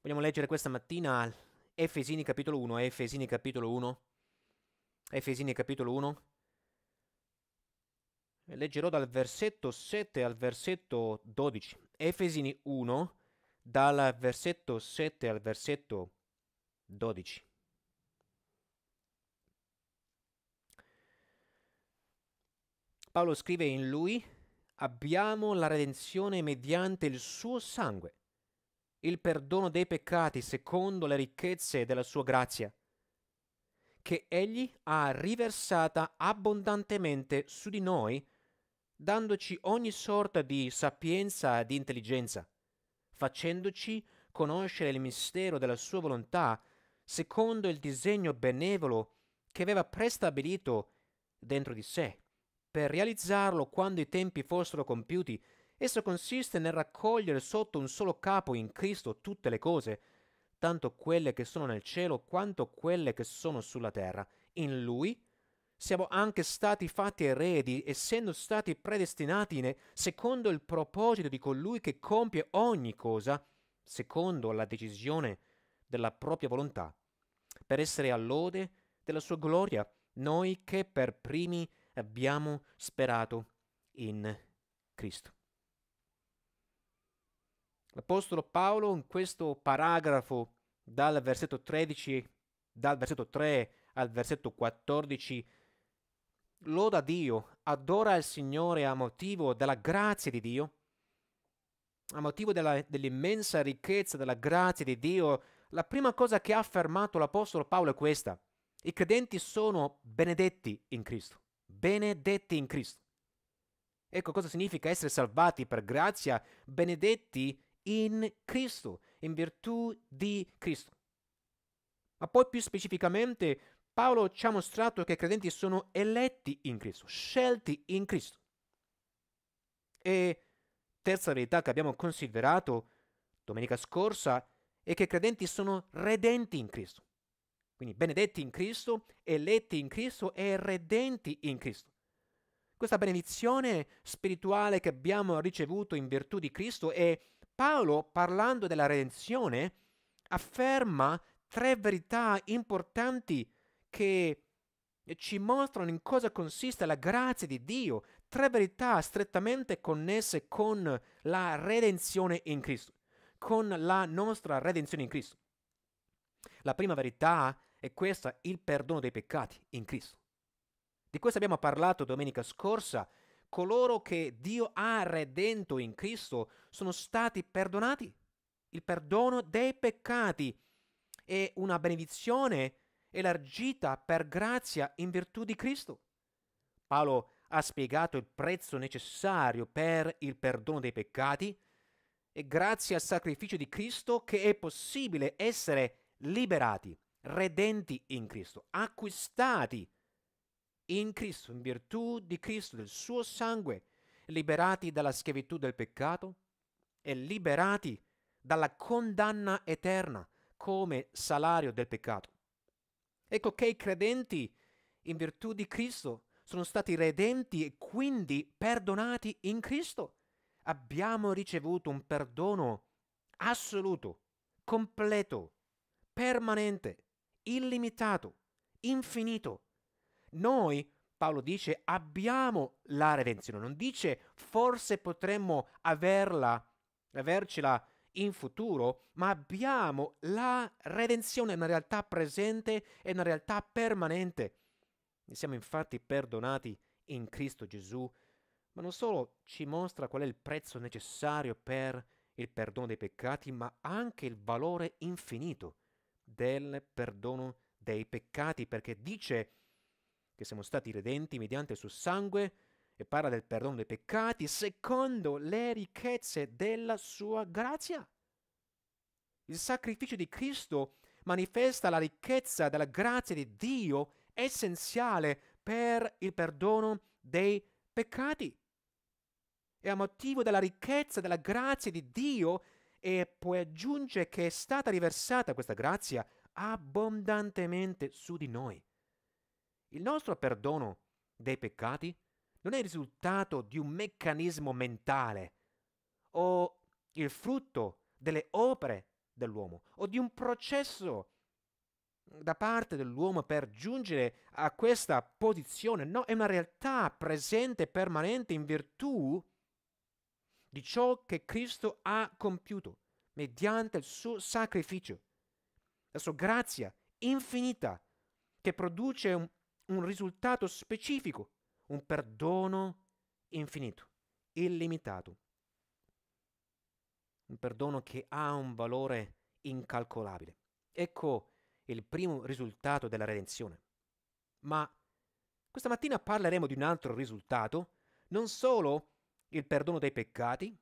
Vogliamo leggere questa mattina Efesini capitolo 1, Efesini capitolo 1, Efesini capitolo 1. Leggerò dal versetto 7 al versetto 12. Efesini 1, dal versetto 7 al versetto 12. Paolo scrive in lui, abbiamo la redenzione mediante il suo sangue il perdono dei peccati secondo le ricchezze della sua grazia, che egli ha riversata abbondantemente su di noi, dandoci ogni sorta di sapienza e di intelligenza, facendoci conoscere il mistero della sua volontà, secondo il disegno benevolo che aveva prestabilito dentro di sé, per realizzarlo quando i tempi fossero compiuti Esso consiste nel raccogliere sotto un solo capo in Cristo tutte le cose, tanto quelle che sono nel cielo quanto quelle che sono sulla terra. In Lui siamo anche stati fatti eredi, essendo stati predestinati ne, secondo il proposito di colui che compie ogni cosa, secondo la decisione della propria volontà, per essere all'ode della sua gloria, noi che per primi abbiamo sperato in Cristo. L'Apostolo Paolo in questo paragrafo dal versetto 13, dal versetto 3 al versetto 14, loda Dio, adora il Signore a motivo della grazia di Dio, a motivo della, dell'immensa ricchezza della grazia di Dio. La prima cosa che ha affermato l'Apostolo Paolo è questa. I credenti sono benedetti in Cristo, benedetti in Cristo. Ecco cosa significa essere salvati per grazia, benedetti in in Cristo, in virtù di Cristo. Ma poi più specificamente Paolo ci ha mostrato che i credenti sono eletti in Cristo, scelti in Cristo. E terza verità che abbiamo considerato domenica scorsa è che i credenti sono redenti in Cristo. Quindi benedetti in Cristo, eletti in Cristo e redenti in Cristo. Questa benedizione spirituale che abbiamo ricevuto in virtù di Cristo è Paolo, parlando della redenzione, afferma tre verità importanti che ci mostrano in cosa consiste la grazia di Dio, tre verità strettamente connesse con la redenzione in Cristo, con la nostra redenzione in Cristo. La prima verità è questa, il perdono dei peccati in Cristo. Di questo abbiamo parlato domenica scorsa coloro che Dio ha redento in Cristo sono stati perdonati. Il perdono dei peccati è una benedizione elargita per grazia in virtù di Cristo. Paolo ha spiegato il prezzo necessario per il perdono dei peccati e grazie al sacrificio di Cristo che è possibile essere liberati, redenti in Cristo, acquistati in Cristo, in virtù di Cristo, del suo sangue, liberati dalla schiavitù del peccato e liberati dalla condanna eterna come salario del peccato. Ecco che i credenti, in virtù di Cristo, sono stati redenti e quindi perdonati in Cristo. Abbiamo ricevuto un perdono assoluto, completo, permanente, illimitato, infinito noi, Paolo dice, abbiamo la redenzione, non dice forse potremmo averla, avercela in futuro, ma abbiamo la redenzione, una realtà presente e una realtà permanente. siamo infatti perdonati in Cristo Gesù, ma non solo ci mostra qual è il prezzo necessario per il perdono dei peccati, ma anche il valore infinito del perdono dei peccati, perché dice che siamo stati redenti mediante il suo sangue e parla del perdono dei peccati secondo le ricchezze della sua grazia. Il sacrificio di Cristo manifesta la ricchezza della grazia di Dio essenziale per il perdono dei peccati. E a motivo della ricchezza della grazia di Dio, e poi aggiunge che è stata riversata questa grazia abbondantemente su di noi. Il nostro perdono dei peccati non è il risultato di un meccanismo mentale o il frutto delle opere dell'uomo o di un processo da parte dell'uomo per giungere a questa posizione. No, è una realtà presente e permanente in virtù di ciò che Cristo ha compiuto mediante il suo sacrificio, la sua grazia infinita che produce un, un risultato specifico, un perdono infinito, illimitato. Un perdono che ha un valore incalcolabile. Ecco il primo risultato della redenzione. Ma questa mattina parleremo di un altro risultato, non solo il perdono dei peccati,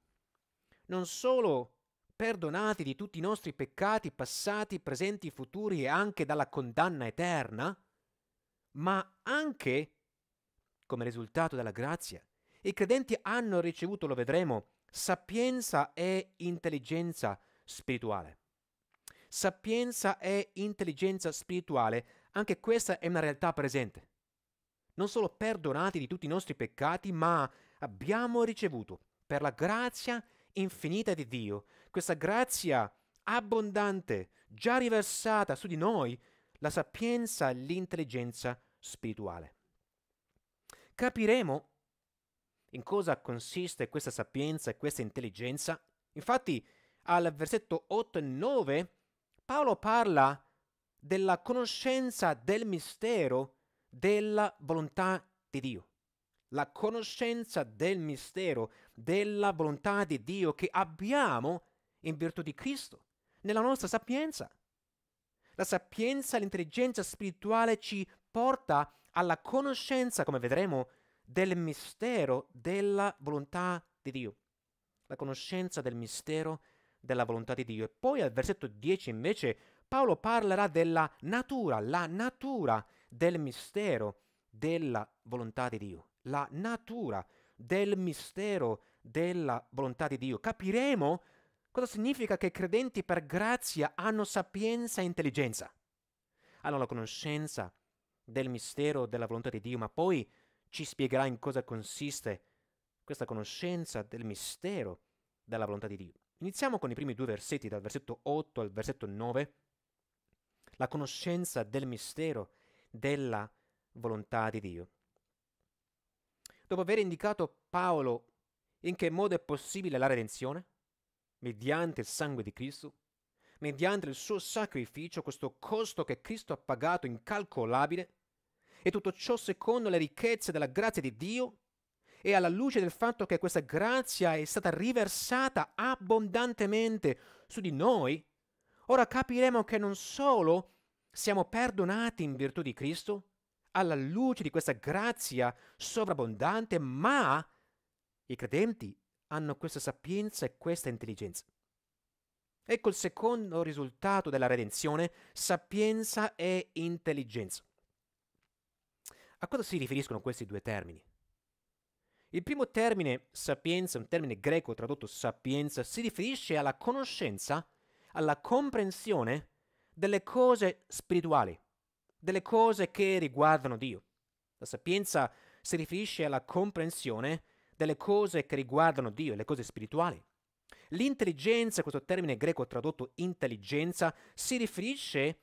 non solo perdonati di tutti i nostri peccati passati, presenti, futuri e anche dalla condanna eterna, ma anche come risultato della grazia. I credenti hanno ricevuto, lo vedremo, sapienza e intelligenza spirituale. Sapienza e intelligenza spirituale, anche questa è una realtà presente. Non solo perdonati di tutti i nostri peccati, ma abbiamo ricevuto per la grazia infinita di Dio, questa grazia abbondante, già riversata su di noi, la sapienza e l'intelligenza spirituale spirituale. Capiremo in cosa consiste questa sapienza e questa intelligenza. Infatti al versetto 8 e 9 Paolo parla della conoscenza del mistero della volontà di Dio. La conoscenza del mistero della volontà di Dio che abbiamo in virtù di Cristo, nella nostra sapienza. La sapienza, e l'intelligenza spirituale ci porta alla conoscenza, come vedremo, del mistero della volontà di Dio. La conoscenza del mistero della volontà di Dio. E poi al versetto 10 invece Paolo parlerà della natura, la natura del mistero della volontà di Dio. La natura del mistero della volontà di Dio. Capiremo cosa significa che i credenti per grazia hanno sapienza e intelligenza. Hanno la conoscenza del mistero della volontà di Dio, ma poi ci spiegherà in cosa consiste questa conoscenza del mistero della volontà di Dio. Iniziamo con i primi due versetti, dal versetto 8 al versetto 9, la conoscenza del mistero della volontà di Dio. Dopo aver indicato Paolo in che modo è possibile la redenzione, mediante il sangue di Cristo, mediante il suo sacrificio, questo costo che Cristo ha pagato incalcolabile, e tutto ciò secondo le ricchezze della grazia di Dio e alla luce del fatto che questa grazia è stata riversata abbondantemente su di noi, ora capiremo che non solo siamo perdonati in virtù di Cristo, alla luce di questa grazia sovrabbondante, ma i credenti hanno questa sapienza e questa intelligenza. Ecco il secondo risultato della redenzione, sapienza e intelligenza. A cosa si riferiscono questi due termini? Il primo termine, sapienza, un termine greco tradotto sapienza, si riferisce alla conoscenza, alla comprensione delle cose spirituali, delle cose che riguardano Dio. La sapienza si riferisce alla comprensione delle cose che riguardano Dio, le cose spirituali. L'intelligenza, questo termine greco tradotto intelligenza, si riferisce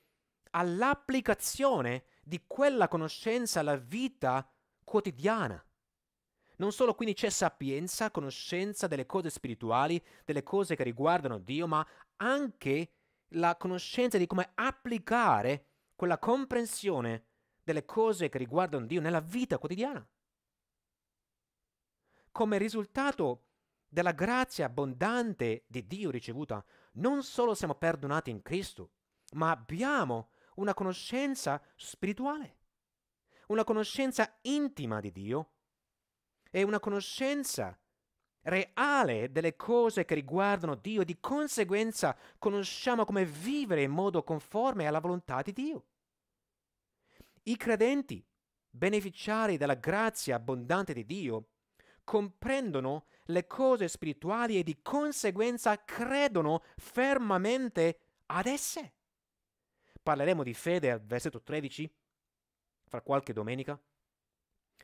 all'applicazione di quella conoscenza alla vita quotidiana. Non solo quindi c'è sapienza, conoscenza delle cose spirituali, delle cose che riguardano Dio, ma anche la conoscenza di come applicare quella comprensione delle cose che riguardano Dio nella vita quotidiana. Come risultato della grazia abbondante di Dio ricevuta, non solo siamo perdonati in Cristo, ma abbiamo una conoscenza spirituale, una conoscenza intima di Dio e una conoscenza reale delle cose che riguardano Dio e di conseguenza conosciamo come vivere in modo conforme alla volontà di Dio. I credenti, beneficiari della grazia abbondante di Dio, comprendono le cose spirituali e di conseguenza credono fermamente ad esse. Parleremo di fede al versetto 13 fra qualche domenica.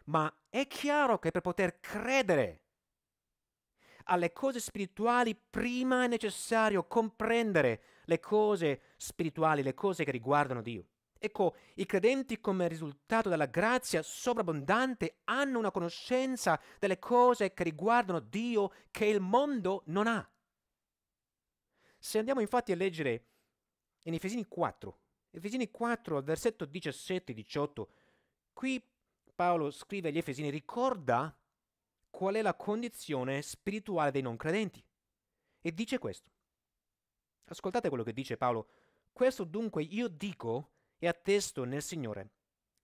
Ma è chiaro che per poter credere alle cose spirituali prima è necessario comprendere le cose spirituali, le cose che riguardano Dio. Ecco, i credenti come risultato della grazia sovrabbondante hanno una conoscenza delle cose che riguardano Dio che il mondo non ha. Se andiamo infatti a leggere in Efesini 4, Efesini 4, al versetto 17-18, qui Paolo scrive agli Efesini, ricorda qual è la condizione spirituale dei non credenti. E dice questo. Ascoltate quello che dice Paolo. Questo dunque io dico e attesto nel Signore.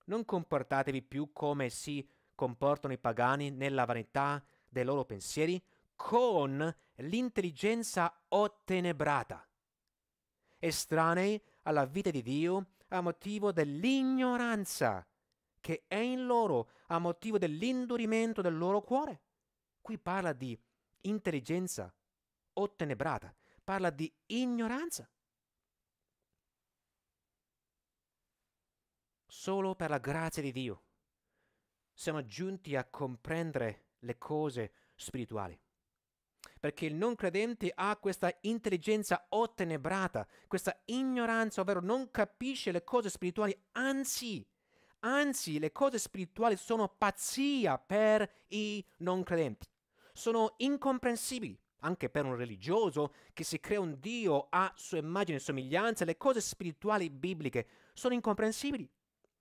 Non comportatevi più come si comportano i pagani nella vanità dei loro pensieri, con l'intelligenza ottenebrata, estranei alla vita di Dio a motivo dell'ignoranza che è in loro, a motivo dell'indurimento del loro cuore. Qui parla di intelligenza ottenebrata, parla di ignoranza. Solo per la grazia di Dio siamo giunti a comprendere le cose spirituali perché il non credente ha questa intelligenza ottenebrata, questa ignoranza, ovvero non capisce le cose spirituali, anzi, anzi le cose spirituali sono pazzia per i non credenti, sono incomprensibili. Anche per un religioso che si crea un Dio a sua immagine e somiglianza, le cose spirituali bibliche sono incomprensibili.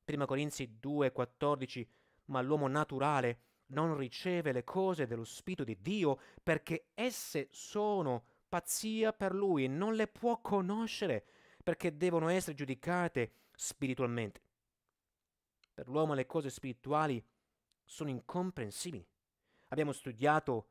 1 Corinzi 2,14 Ma l'uomo naturale non riceve le cose dello Spirito di Dio perché esse sono pazzia per lui, non le può conoscere perché devono essere giudicate spiritualmente. Per l'uomo le cose spirituali sono incomprensibili. Abbiamo studiato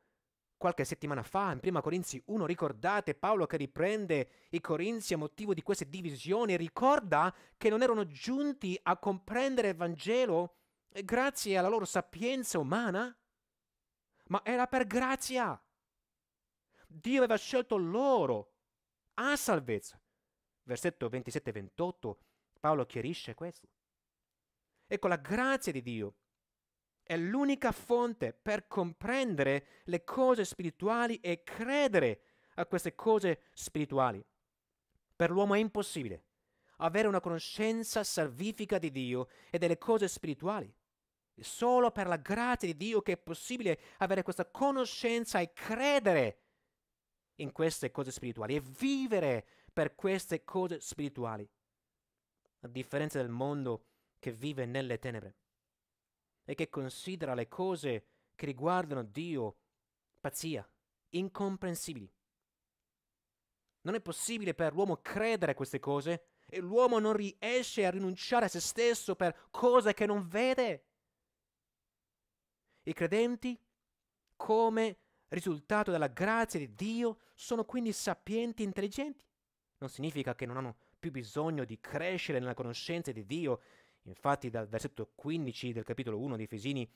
qualche settimana fa in 1 Corinzi 1, ricordate Paolo che riprende i Corinzi a motivo di queste divisioni ricorda che non erano giunti a comprendere il Vangelo eh, grazie alla loro sapienza umana, ma era per grazia. Dio aveva scelto loro a salvezza. Versetto 27-28 Paolo chiarisce questo. Ecco, la grazia di Dio è l'unica fonte per comprendere le cose spirituali e credere a queste cose spirituali. Per l'uomo è impossibile avere una conoscenza salvifica di Dio e delle cose spirituali. È solo per la grazia di Dio che è possibile avere questa conoscenza e credere in queste cose spirituali e vivere per queste cose spirituali, a differenza del mondo che vive nelle tenebre e che considera le cose che riguardano Dio pazzia, incomprensibili. Non è possibile per l'uomo credere a queste cose e l'uomo non riesce a rinunciare a se stesso per cose che non vede. I credenti, come risultato della grazia di Dio, sono quindi sapienti e intelligenti. Non significa che non hanno più bisogno di crescere nella conoscenza di Dio. Infatti dal versetto 15 del capitolo 1 di Efesini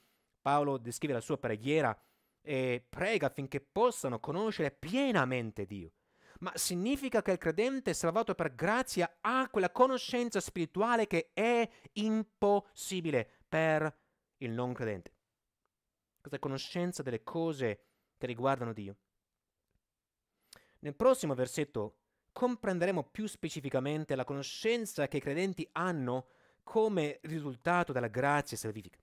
Paolo descrive la sua preghiera e prega affinché possano conoscere pienamente Dio. Ma significa che il credente salvato per grazia ha quella conoscenza spirituale che è impossibile per il non credente questa conoscenza delle cose che riguardano Dio. Nel prossimo versetto comprenderemo più specificamente la conoscenza che i credenti hanno come risultato della grazia salvifica.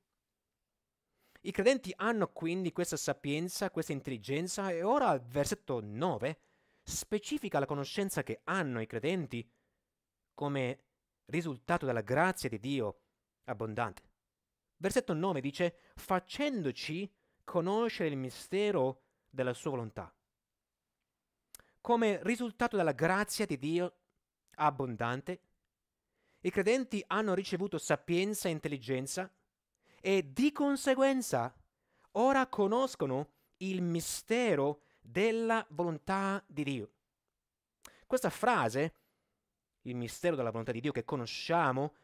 I credenti hanno quindi questa sapienza, questa intelligenza e ora il versetto 9 specifica la conoscenza che hanno i credenti come risultato della grazia di Dio abbondante. Versetto 9 dice facendoci conoscere il mistero della sua volontà. Come risultato della grazia di Dio abbondante, i credenti hanno ricevuto sapienza e intelligenza e di conseguenza ora conoscono il mistero della volontà di Dio. Questa frase, il mistero della volontà di Dio che conosciamo,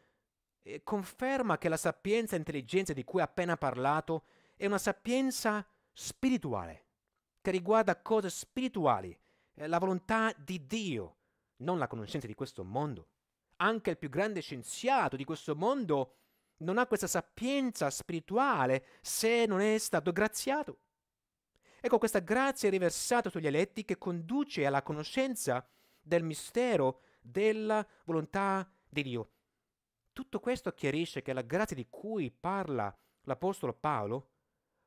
eh, conferma che la sapienza e intelligenza di cui ho appena parlato è una sapienza spirituale, che riguarda cose spirituali, eh, la volontà di Dio, non la conoscenza di questo mondo. Anche il più grande scienziato di questo mondo non ha questa sapienza spirituale se non è stato graziato. Ecco, questa grazia è riversata sugli eletti che conduce alla conoscenza del mistero della volontà di Dio. Tutto questo chiarisce che la grazia di cui parla l'Apostolo Paolo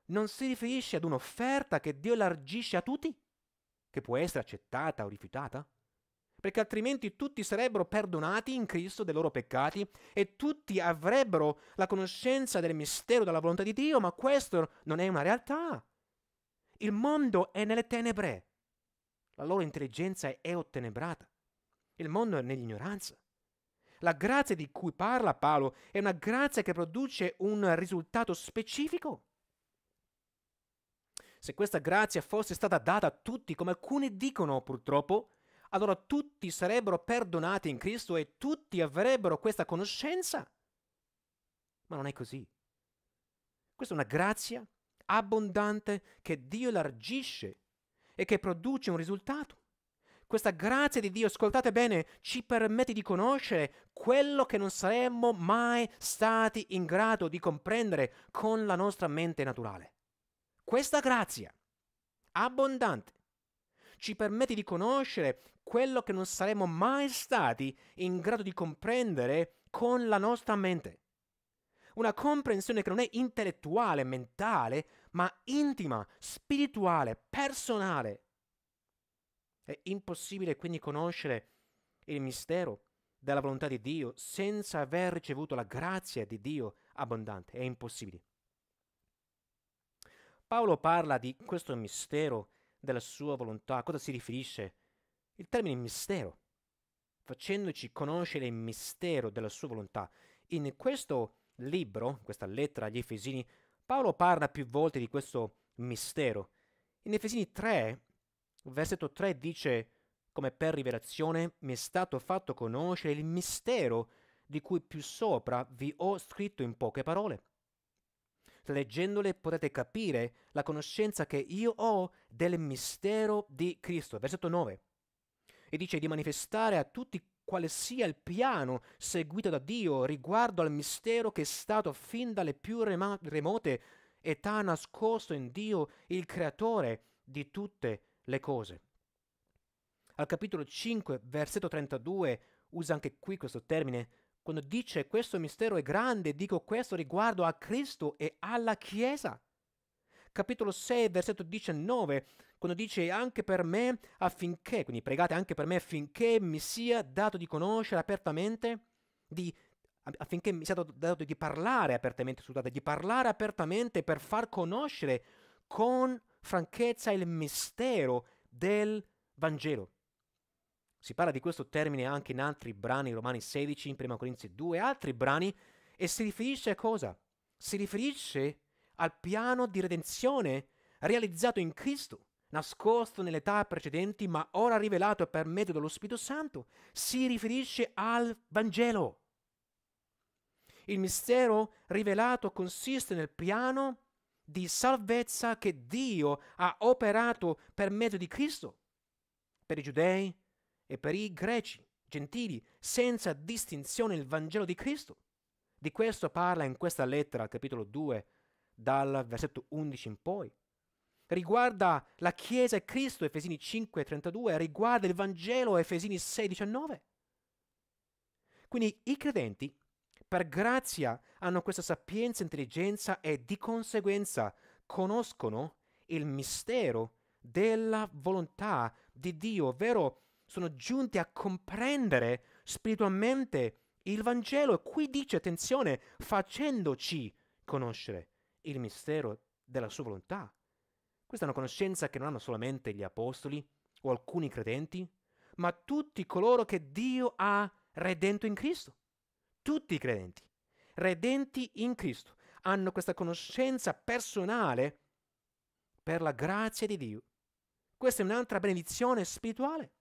non si riferisce ad un'offerta che Dio largisce a tutti, che può essere accettata o rifiutata? Perché altrimenti tutti sarebbero perdonati in Cristo dei loro peccati e tutti avrebbero la conoscenza del mistero della volontà di Dio, ma questo non è una realtà. Il mondo è nelle tenebre, la loro intelligenza è ottenebrata, il mondo è nell'ignoranza. La grazia di cui parla Paolo è una grazia che produce un risultato specifico se questa grazia fosse stata data a tutti, come alcuni dicono purtroppo, allora tutti sarebbero perdonati in Cristo e tutti avrebbero questa conoscenza. Ma non è così. Questa è una grazia abbondante che Dio largisce e che produce un risultato. Questa grazia di Dio, ascoltate bene, ci permette di conoscere quello che non saremmo mai stati in grado di comprendere con la nostra mente naturale. Questa grazia abbondante ci permette di conoscere quello che non saremmo mai stati in grado di comprendere con la nostra mente. Una comprensione che non è intellettuale, mentale, ma intima, spirituale, personale. È impossibile quindi conoscere il mistero della volontà di Dio senza aver ricevuto la grazia di Dio abbondante. È impossibile. Paolo parla di questo mistero della sua volontà. A cosa si riferisce? Il termine mistero, facendoci conoscere il mistero della sua volontà. In questo libro, questa lettera agli Efesini, Paolo parla più volte di questo mistero. In Efesini 3, versetto 3 dice, come per rivelazione mi è stato fatto conoscere il mistero di cui più sopra vi ho scritto in poche parole Leggendole potete capire la conoscenza che io ho del mistero di Cristo. Versetto 9. E dice di manifestare a tutti quale sia il piano seguito da Dio riguardo al mistero che è stato fin dalle più rem- remote età nascosto in Dio, il creatore di tutte le cose. Al capitolo 5, versetto 32, usa anche qui questo termine quando dice questo mistero è grande, dico questo riguardo a Cristo e alla Chiesa. Capitolo 6, versetto 19, quando dice anche per me affinché, quindi pregate anche per me affinché mi sia dato di conoscere apertamente, di, affinché mi sia dato, dato di parlare apertamente, scusate, di parlare apertamente per far conoscere con franchezza il mistero del Vangelo. Si parla di questo termine anche in altri brani, Romani 16, in Prima Corinzi 2, altri brani, e si riferisce a cosa? Si riferisce al piano di redenzione realizzato in Cristo, nascosto nelle età precedenti, ma ora rivelato per mezzo dello Spirito Santo. Si riferisce al Vangelo. Il mistero rivelato consiste nel piano di salvezza che Dio ha operato per mezzo di Cristo, per i giudei, e per i greci, gentili, senza distinzione il Vangelo di Cristo. Di questo parla in questa lettera, capitolo 2, dal versetto 11 in poi. Riguarda la Chiesa e Cristo, Efesini 5, 32, riguarda il Vangelo, Efesini 6, 19. Quindi i credenti, per grazia, hanno questa sapienza, e intelligenza e di conseguenza conoscono il mistero della volontà di Dio, ovvero sono giunti a comprendere spiritualmente il Vangelo. E qui dice, attenzione, facendoci conoscere il mistero della sua volontà. Questa è una conoscenza che non hanno solamente gli apostoli o alcuni credenti, ma tutti coloro che Dio ha redento in Cristo. Tutti i credenti, redenti in Cristo, hanno questa conoscenza personale per la grazia di Dio. Questa è un'altra benedizione spirituale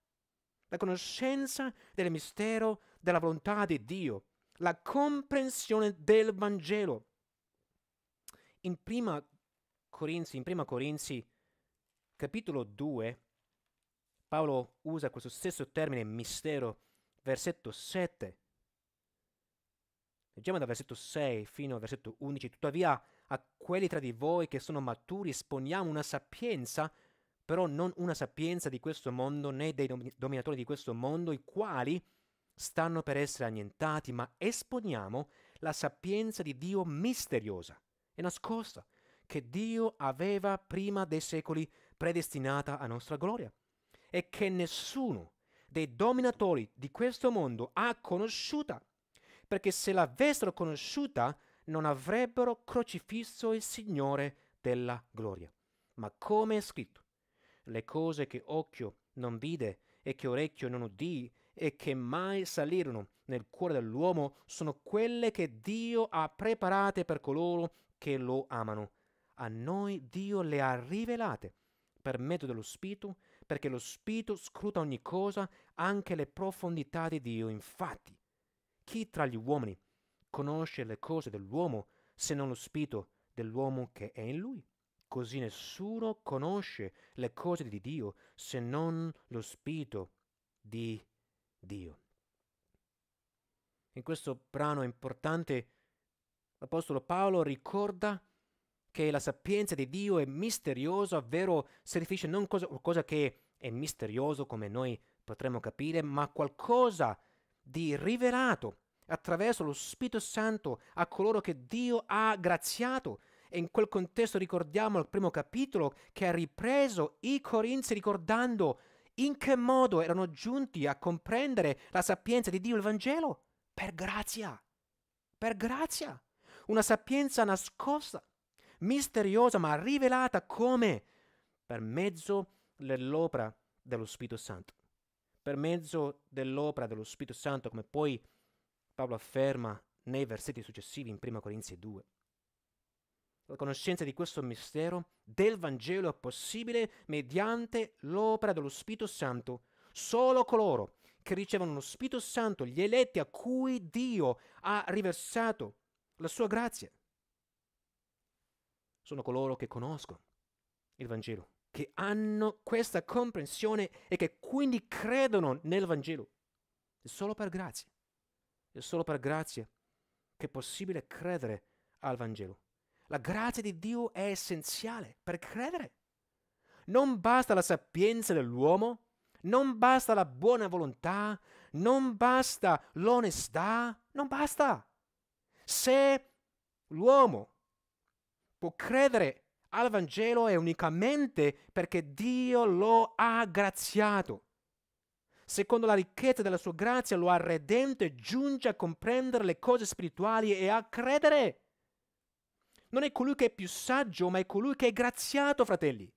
la conoscenza del mistero della volontà di Dio, la comprensione del Vangelo. In prima Corinzi, in prima Corinzi capitolo 2, Paolo usa questo stesso termine mistero, versetto 7. Leggiamo dal versetto 6 fino al versetto 11. Tuttavia, a quelli tra di voi che sono maturi esponiamo una sapienza però non una sapienza di questo mondo né dei dominatori di questo mondo, i quali stanno per essere annientati, ma esponiamo la sapienza di Dio misteriosa e nascosta, che Dio aveva prima dei secoli predestinata a nostra gloria, e che nessuno dei dominatori di questo mondo ha conosciuta, perché se l'avessero conosciuta non avrebbero crocifisso il Signore della gloria. Ma come è scritto, le cose che occhio non vide e che orecchio non udì e che mai salirono nel cuore dell'uomo sono quelle che Dio ha preparate per coloro che lo amano. A noi Dio le ha rivelate per mezzo dello Spirito, perché lo Spirito scruta ogni cosa, anche le profondità di Dio. Infatti, chi tra gli uomini conosce le cose dell'uomo se non lo Spirito dell'uomo che è in lui? Così nessuno conosce le cose di Dio se non lo Spirito di Dio. In questo brano importante l'Apostolo Paolo ricorda che la sapienza di Dio è misteriosa, ovvero si riferisce non a qualcosa che è misterioso come noi potremmo capire, ma qualcosa di rivelato attraverso lo Spirito Santo a coloro che Dio ha graziato e in quel contesto ricordiamo il primo capitolo che ha ripreso i Corinzi ricordando in che modo erano giunti a comprendere la sapienza di Dio il Vangelo? Per grazia. Per grazia. Una sapienza nascosta, misteriosa ma rivelata come? Per mezzo dell'opera dello Spirito Santo. Per mezzo dell'opera dello Spirito Santo, come poi Paolo afferma nei versetti successivi in 1 Corinzi 2. La conoscenza di questo mistero del Vangelo è possibile mediante l'opera dello Spirito Santo. Solo coloro che ricevono lo Spirito Santo, gli eletti a cui Dio ha riversato la sua grazia, sono coloro che conoscono il Vangelo, che hanno questa comprensione e che quindi credono nel Vangelo. È solo per grazia, è solo per grazia che è possibile credere al Vangelo. La grazia di Dio è essenziale per credere. Non basta la sapienza dell'uomo, non basta la buona volontà, non basta l'onestà, non basta. Se l'uomo può credere al Vangelo è unicamente perché Dio lo ha graziato. Secondo la ricchezza della sua grazia lo ha redento e giunge a comprendere le cose spirituali e a credere non è colui che è più saggio, ma è colui che è graziato, fratelli.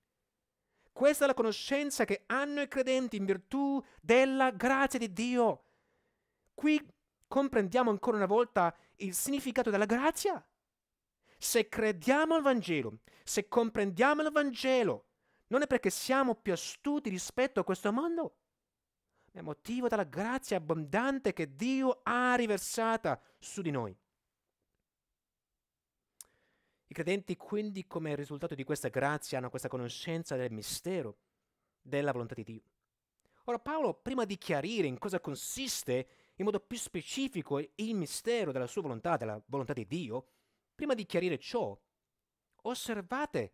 Questa è la conoscenza che hanno i credenti in virtù della grazia di Dio. Qui comprendiamo ancora una volta il significato della grazia. Se crediamo al Vangelo, se comprendiamo il Vangelo, non è perché siamo più astuti rispetto a questo mondo, ma è motivo della grazia abbondante che Dio ha riversata su di noi. I credenti quindi come risultato di questa grazia hanno questa conoscenza del mistero della volontà di Dio. Ora Paolo, prima di chiarire in cosa consiste in modo più specifico il mistero della sua volontà, della volontà di Dio, prima di chiarire ciò, osservate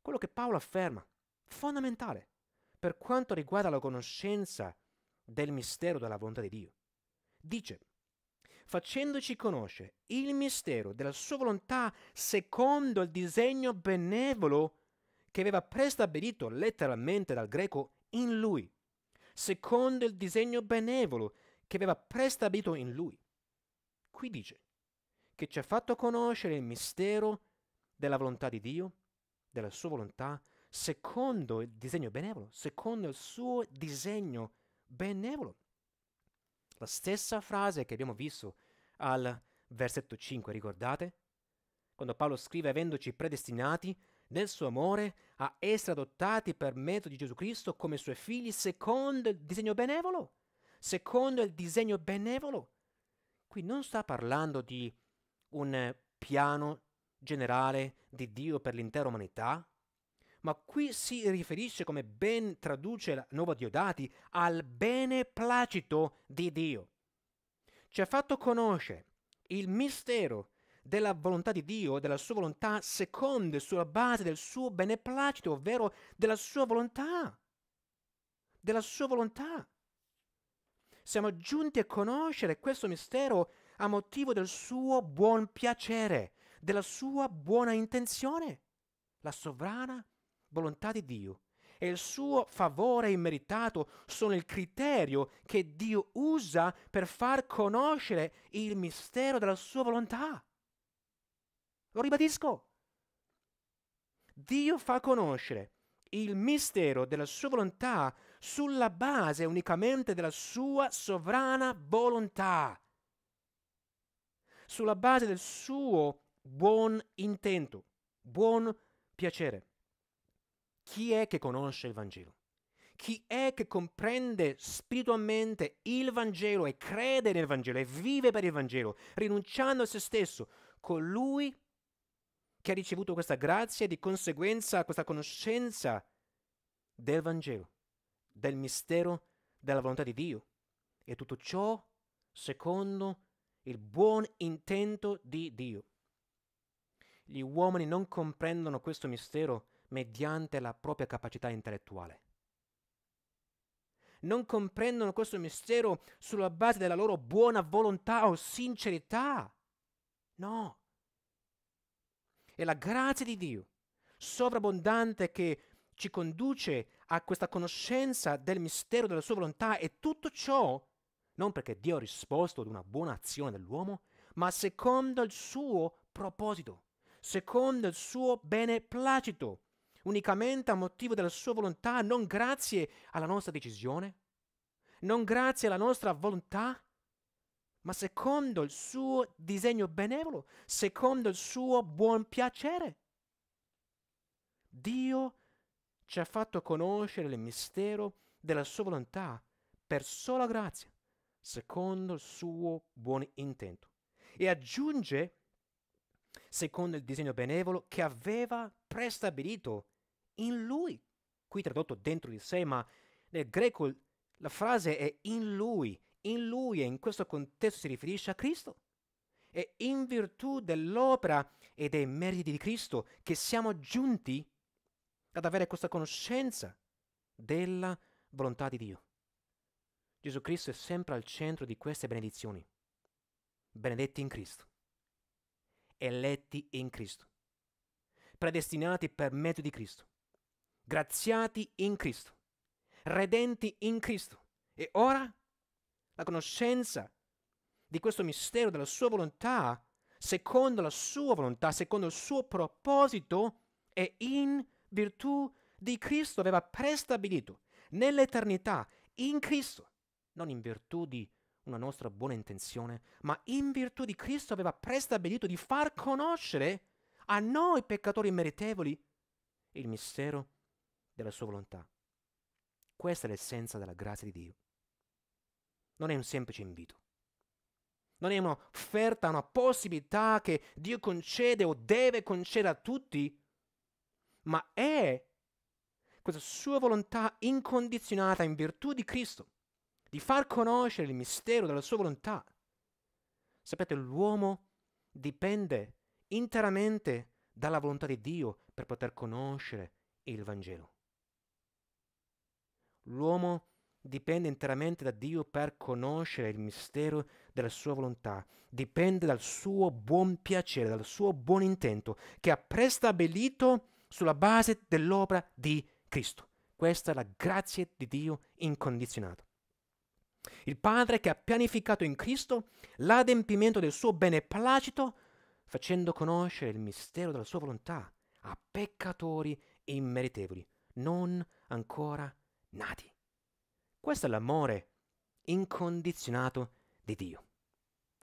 quello che Paolo afferma, fondamentale, per quanto riguarda la conoscenza del mistero della volontà di Dio. Dice, facendoci conoscere il mistero della sua volontà secondo il disegno benevolo che aveva prestabilito letteralmente dal greco in lui, secondo il disegno benevolo che aveva prestabilito in lui. Qui dice che ci ha fatto conoscere il mistero della volontà di Dio, della sua volontà, secondo il disegno benevolo, secondo il suo disegno benevolo. La stessa frase che abbiamo visto al versetto 5, ricordate? Quando Paolo scrive avendoci predestinati nel suo amore a essere adottati per mezzo di Gesù Cristo come suoi figli secondo il disegno benevolo. Secondo il disegno benevolo. Qui non sta parlando di un piano generale di Dio per l'intera umanità, ma qui si riferisce, come ben traduce la Nuova Diodati, al beneplacito di Dio. Ci ha fatto conoscere il mistero della volontà di Dio, della sua volontà seconda, sulla base del suo beneplacito, ovvero della sua volontà. Della sua volontà. Siamo giunti a conoscere questo mistero a motivo del suo buon piacere, della sua buona intenzione, la sovrana volontà di Dio e il suo favore immeritato sono il criterio che Dio usa per far conoscere il mistero della sua volontà. Lo ribadisco. Dio fa conoscere il mistero della sua volontà sulla base unicamente della sua sovrana volontà, sulla base del suo buon intento, buon piacere. Chi è che conosce il Vangelo? Chi è che comprende spiritualmente il Vangelo e crede nel Vangelo e vive per il Vangelo, rinunciando a se stesso? Colui che ha ricevuto questa grazia e di conseguenza questa conoscenza del Vangelo, del mistero della volontà di Dio. E tutto ciò secondo il buon intento di Dio. Gli uomini non comprendono questo mistero mediante la propria capacità intellettuale. Non comprendono questo mistero sulla base della loro buona volontà o sincerità. No. È la grazia di Dio, sovrabbondante, che ci conduce a questa conoscenza del mistero della sua volontà e tutto ciò non perché Dio ha risposto ad una buona azione dell'uomo, ma secondo il suo proposito, secondo il suo beneplacito, unicamente a motivo della sua volontà, non grazie alla nostra decisione, non grazie alla nostra volontà, ma secondo il suo disegno benevolo, secondo il suo buon piacere. Dio ci ha fatto conoscere il mistero della sua volontà per sola grazia, secondo il suo buon intento. E aggiunge, secondo il disegno benevolo che aveva prestabilito in lui. Qui tradotto dentro di sé, ma nel greco la frase è in lui, in lui e in questo contesto si riferisce a Cristo. È in virtù dell'opera e dei meriti di Cristo che siamo giunti ad avere questa conoscenza della volontà di Dio. Gesù Cristo è sempre al centro di queste benedizioni. Benedetti in Cristo, eletti in Cristo, predestinati per mezzo di Cristo, graziati in Cristo, redenti in Cristo. E ora la conoscenza di questo mistero della sua volontà, secondo la sua volontà, secondo il suo proposito, è in virtù di Cristo, aveva prestabilito nell'eternità, in Cristo, non in virtù di una nostra buona intenzione, ma in virtù di Cristo aveva prestabilito di far conoscere a noi peccatori meritevoli il mistero della sua volontà. Questa è l'essenza della grazia di Dio. Non è un semplice invito. Non è un'offerta, una possibilità che Dio concede o deve concedere a tutti, ma è questa sua volontà incondizionata in virtù di Cristo, di far conoscere il mistero della sua volontà. Sapete, l'uomo dipende interamente dalla volontà di Dio per poter conoscere il Vangelo. L'uomo dipende interamente da Dio per conoscere il mistero della sua volontà, dipende dal suo buon piacere, dal suo buon intento, che ha prestabilito sulla base dell'opera di Cristo. Questa è la grazia di Dio incondizionata. Il Padre che ha pianificato in Cristo l'adempimento del suo beneplacito, facendo conoscere il mistero della sua volontà a peccatori immeritevoli, non ancora nati. Questo è l'amore incondizionato di Dio.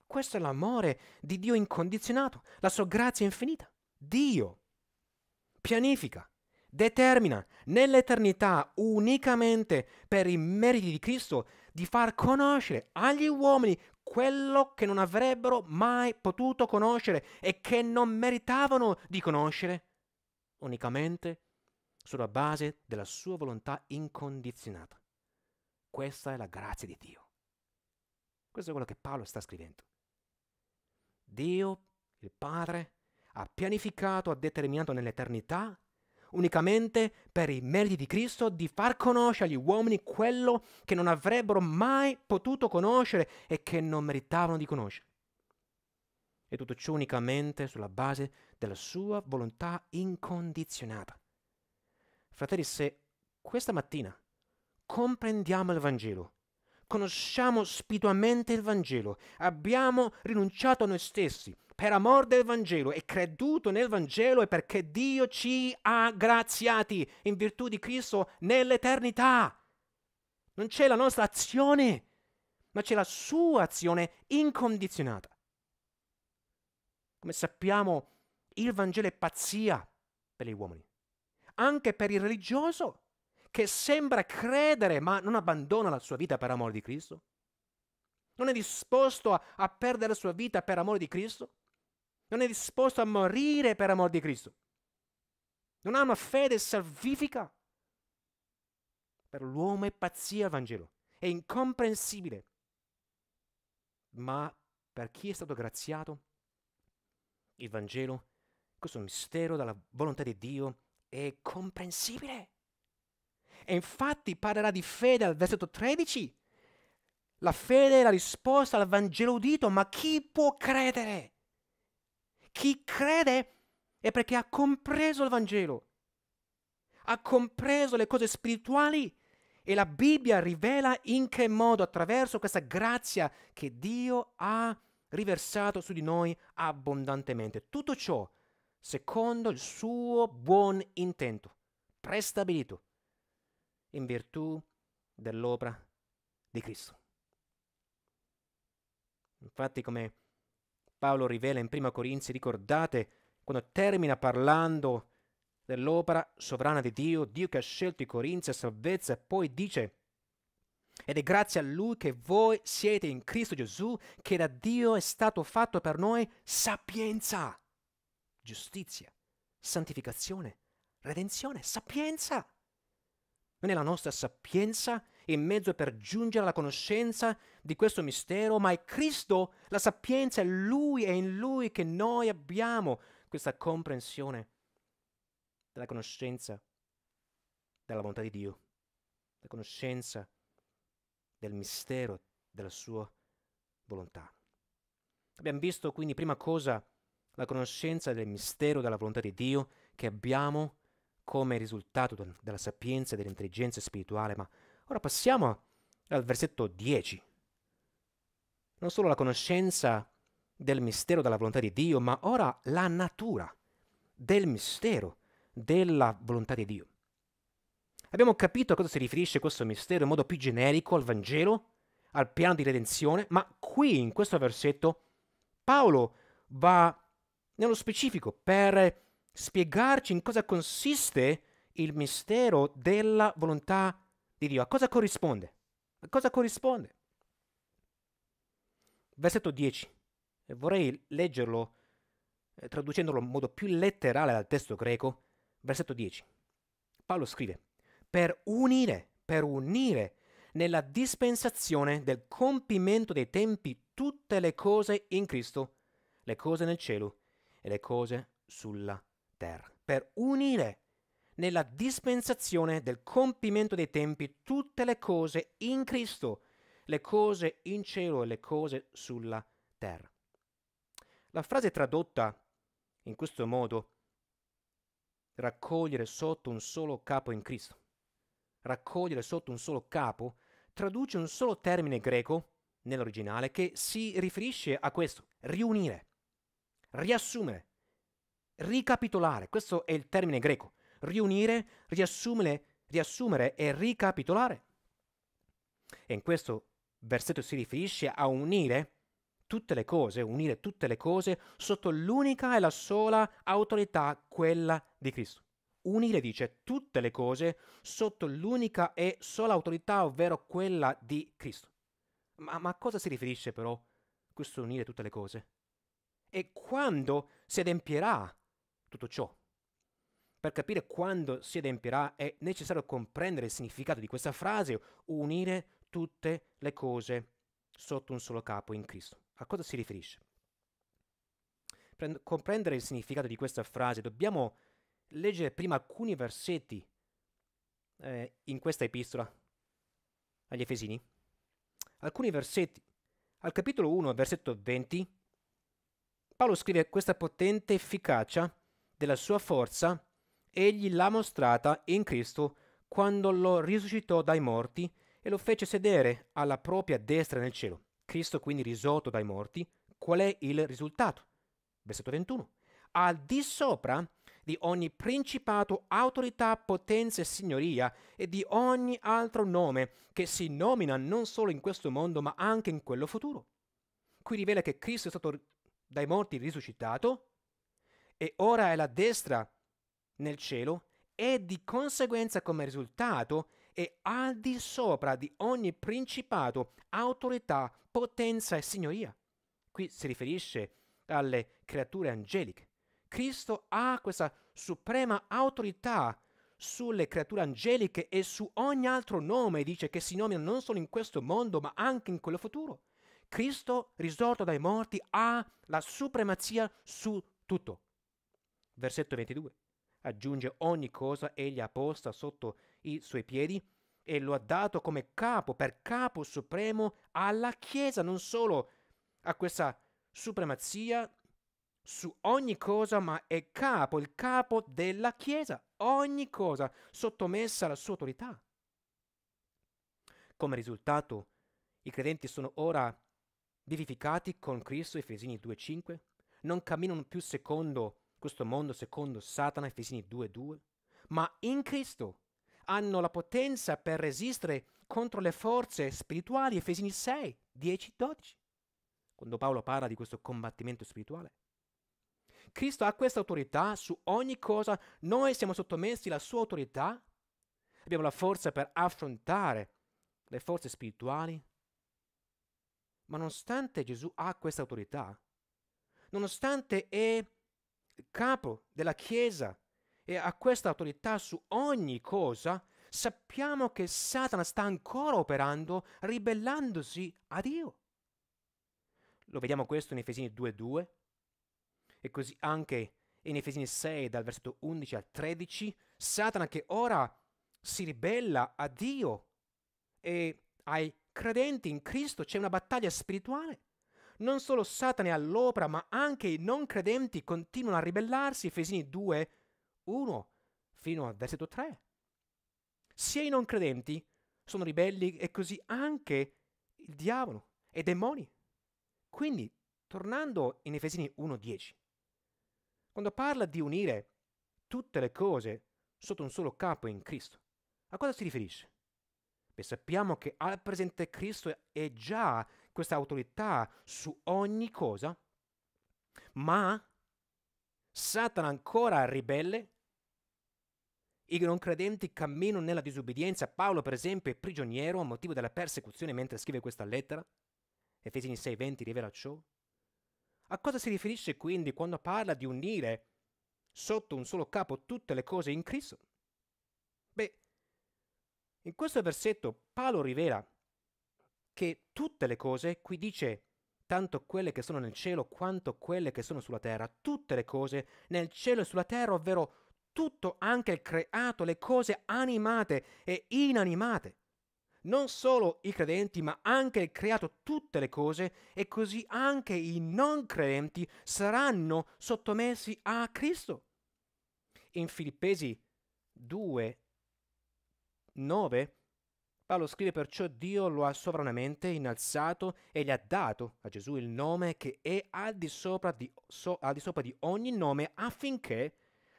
Questo è l'amore di Dio incondizionato, la sua grazia infinita. Dio pianifica, determina nell'eternità unicamente per i meriti di Cristo di far conoscere agli uomini quello che non avrebbero mai potuto conoscere e che non meritavano di conoscere unicamente sulla base della sua volontà incondizionata. Questa è la grazia di Dio. Questo è quello che Paolo sta scrivendo. Dio, il Padre, ha pianificato, ha determinato nell'eternità, unicamente per i meriti di Cristo, di far conoscere agli uomini quello che non avrebbero mai potuto conoscere e che non meritavano di conoscere. E tutto ciò unicamente sulla base della sua volontà incondizionata. Fratelli, se questa mattina comprendiamo il Vangelo, conosciamo spiritualmente il Vangelo, abbiamo rinunciato a noi stessi per amor del Vangelo e creduto nel Vangelo e perché Dio ci ha graziati in virtù di Cristo nell'eternità. Non c'è la nostra azione, ma c'è la sua azione incondizionata. Come sappiamo, il Vangelo è pazzia per gli uomini anche per il religioso che sembra credere ma non abbandona la sua vita per amore di Cristo? Non è disposto a, a perdere la sua vita per amore di Cristo? Non è disposto a morire per amore di Cristo? Non ha una fede salvifica? Per l'uomo è pazzia il Vangelo, è incomprensibile. Ma per chi è stato graziato, il Vangelo, questo mistero della volontà di Dio, è comprensibile. E infatti parlerà di fede al versetto 13. La fede è la risposta al Vangelo udito, ma chi può credere? Chi crede è perché ha compreso il Vangelo, ha compreso le cose spirituali e la Bibbia rivela in che modo attraverso questa grazia che Dio ha riversato su di noi abbondantemente. Tutto ciò secondo il suo buon intento, prestabilito, in virtù dell'opera di Cristo. Infatti, come Paolo rivela in Prima Corinzi, ricordate, quando termina parlando dell'opera sovrana di Dio, Dio che ha scelto i Corinzi a salvezza, e poi dice, ed è grazie a Lui che voi siete in Cristo Gesù, che da Dio è stato fatto per noi sapienza giustizia, santificazione, redenzione, sapienza. Non è la nostra sapienza il mezzo per giungere alla conoscenza di questo mistero, ma è Cristo, la sapienza, è Lui, è in Lui che noi abbiamo questa comprensione della conoscenza della volontà di Dio, la conoscenza del mistero della sua volontà. Abbiamo visto quindi prima cosa la conoscenza del mistero della volontà di Dio che abbiamo come risultato del, della sapienza e dell'intelligenza spirituale. Ma ora passiamo al versetto 10. Non solo la conoscenza del mistero della volontà di Dio, ma ora la natura del mistero della volontà di Dio. Abbiamo capito a cosa si riferisce questo mistero in modo più generico al Vangelo, al piano di redenzione, ma qui in questo versetto Paolo va a nello specifico per spiegarci in cosa consiste il mistero della volontà di Dio. A cosa corrisponde? A cosa corrisponde? Versetto 10. E vorrei leggerlo eh, traducendolo in modo più letterale dal testo greco. Versetto 10. Paolo scrive, per unire, per unire nella dispensazione del compimento dei tempi tutte le cose in Cristo, le cose nel cielo e le cose sulla terra, per unire nella dispensazione del compimento dei tempi tutte le cose in Cristo, le cose in cielo e le cose sulla terra. La frase tradotta in questo modo, raccogliere sotto un solo capo in Cristo, raccogliere sotto un solo capo, traduce un solo termine greco nell'originale che si riferisce a questo, riunire riassumere, ricapitolare, questo è il termine greco, riunire, riassumere, riassumere e ricapitolare. E in questo versetto si riferisce a unire tutte le cose, unire tutte le cose sotto l'unica e la sola autorità, quella di Cristo. Unire dice tutte le cose sotto l'unica e sola autorità, ovvero quella di Cristo. Ma, ma a cosa si riferisce però questo unire tutte le cose? e quando si adempierà tutto ciò. Per capire quando si adempierà è necessario comprendere il significato di questa frase, unire tutte le cose sotto un solo capo in Cristo. A cosa si riferisce? Per comprendere il significato di questa frase dobbiamo leggere prima alcuni versetti eh, in questa epistola agli Efesini. Alcuni versetti. Al capitolo 1, versetto 20, Paolo scrive questa potente efficacia della sua forza, egli l'ha mostrata in Cristo quando lo risuscitò dai morti e lo fece sedere alla propria destra nel cielo. Cristo quindi risorto dai morti, qual è il risultato? Versetto 21. Al di sopra di ogni principato, autorità, potenza e signoria e di ogni altro nome che si nomina non solo in questo mondo ma anche in quello futuro. Qui rivela che Cristo è stato dai morti risuscitato, e ora è alla destra nel cielo, e di conseguenza come risultato è al di sopra di ogni principato, autorità, potenza e signoria. Qui si riferisce alle creature angeliche. Cristo ha questa suprema autorità sulle creature angeliche e su ogni altro nome, dice che si nomina non solo in questo mondo ma anche in quello futuro. Cristo risorto dai morti ha la supremazia su tutto. Versetto 22. Aggiunge ogni cosa egli ha posta sotto i suoi piedi e lo ha dato come capo, per capo supremo alla Chiesa, non solo a questa supremazia su ogni cosa, ma è capo, il capo della Chiesa, ogni cosa sottomessa alla sua autorità. Come risultato, i credenti sono ora vivificati con Cristo, Efesini 2.5, non camminano più secondo questo mondo, secondo Satana, Efesini 2.2, ma in Cristo hanno la potenza per resistere contro le forze spirituali, Efesini 6, 10, 12, quando Paolo parla di questo combattimento spirituale. Cristo ha questa autorità su ogni cosa, noi siamo sottomessi alla sua autorità, abbiamo la forza per affrontare le forze spirituali ma nonostante Gesù ha questa autorità, nonostante è capo della Chiesa e ha questa autorità su ogni cosa, sappiamo che Satana sta ancora operando, ribellandosi a Dio. Lo vediamo questo in Efesini 2.2 e così anche in Efesini 6 dal versetto 11 al 13, Satana che ora si ribella a Dio e ai credenti in Cristo c'è una battaglia spirituale. Non solo Satana è all'opera, ma anche i non credenti continuano a ribellarsi, Efesini 2, 1 fino al versetto 3. Sia i non credenti sono ribelli e così anche il diavolo e i demoni. Quindi, tornando in Efesini 1.10, quando parla di unire tutte le cose sotto un solo capo in Cristo, a cosa si riferisce? e sappiamo che al presente Cristo è già questa autorità su ogni cosa, ma Satana ancora ribelle, i non credenti camminano nella disobbedienza, Paolo per esempio è prigioniero a motivo della persecuzione mentre scrive questa lettera, Efesini 6:20 rivela ciò. A cosa si riferisce quindi quando parla di unire sotto un solo capo tutte le cose in Cristo? Beh, in questo versetto Paolo rivela che tutte le cose, qui dice tanto quelle che sono nel cielo quanto quelle che sono sulla terra, tutte le cose nel cielo e sulla terra, ovvero tutto anche il creato, le cose animate e inanimate. Non solo i credenti, ma anche il creato, tutte le cose, e così anche i non credenti saranno sottomessi a Cristo. In Filippesi 2, 9, Paolo scrive perciò Dio lo ha sovranamente innalzato e gli ha dato a Gesù il nome che è al di sopra di, so, al di, sopra di ogni nome affinché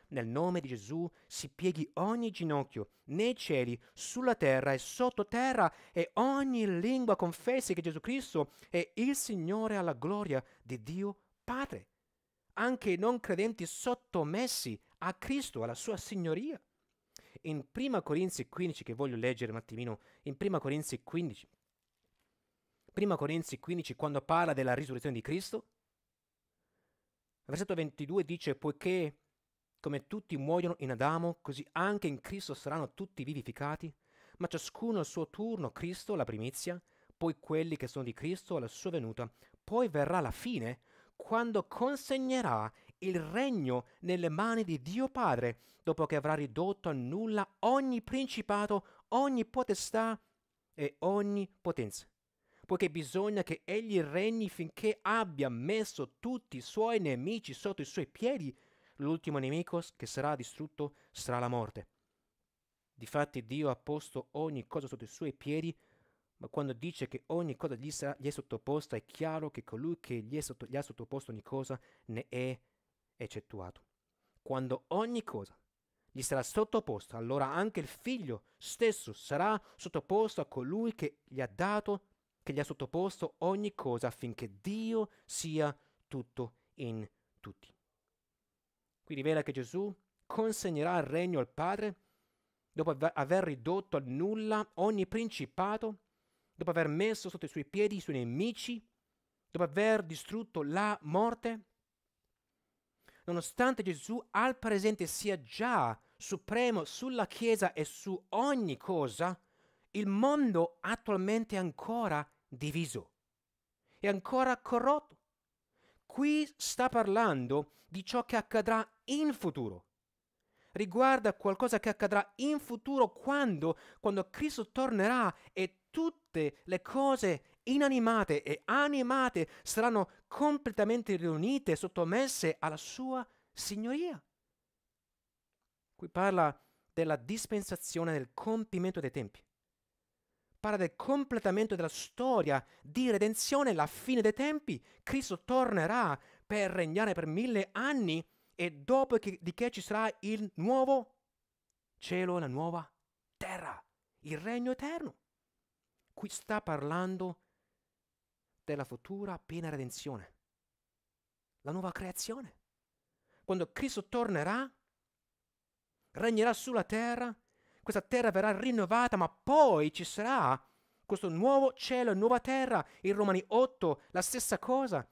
nel nome di Gesù si pieghi ogni ginocchio nei cieli, sulla terra e sottoterra e ogni lingua confessi che Gesù Cristo è il Signore alla gloria di Dio Padre. Anche i non credenti sottomessi a Cristo, alla sua signoria in Prima Corinzi 15, che voglio leggere un attimino, in Prima Corinzi 15, 1 Corinzi 15, quando parla della risurrezione di Cristo, versetto 22 dice, poiché come tutti muoiono in Adamo, così anche in Cristo saranno tutti vivificati, ma ciascuno al suo turno, Cristo la primizia, poi quelli che sono di Cristo alla sua venuta, poi verrà la fine, quando consegnerà il regno nelle mani di Dio Padre, dopo che avrà ridotto a nulla ogni principato, ogni potestà e ogni potenza, poiché bisogna che egli regni finché abbia messo tutti i suoi nemici sotto i suoi piedi, l'ultimo nemico che sarà distrutto sarà la morte. Difatti Dio ha posto ogni cosa sotto i suoi piedi, ma quando dice che ogni cosa gli, sarà, gli è sottoposta, è chiaro che colui che gli, sotto, gli ha sottoposto ogni cosa ne è eccettuato. Quando ogni cosa gli sarà sottoposta, allora anche il figlio stesso sarà sottoposto a colui che gli ha dato, che gli ha sottoposto ogni cosa affinché Dio sia tutto in tutti. Qui rivela che Gesù consegnerà il regno al Padre dopo aver ridotto a nulla ogni principato, dopo aver messo sotto i suoi piedi i suoi nemici, dopo aver distrutto la morte, nonostante Gesù al presente sia già supremo sulla Chiesa e su ogni cosa, il mondo attualmente è ancora diviso, è ancora corrotto. Qui sta parlando di ciò che accadrà in futuro. Riguarda qualcosa che accadrà in futuro quando, quando Cristo tornerà e tutte le cose inanimate e animate saranno completamente riunite e sottomesse alla sua signoria. Qui parla della dispensazione del compimento dei tempi. Parla del completamento della storia di redenzione, la fine dei tempi. Cristo tornerà per regnare per mille anni e dopo che, di che ci sarà il nuovo cielo, la nuova terra, il regno eterno. Qui sta parlando di della futura piena redenzione, la nuova creazione. Quando Cristo tornerà, regnerà sulla terra, questa terra verrà rinnovata, ma poi ci sarà questo nuovo cielo, nuova terra, in Romani 8, la stessa cosa.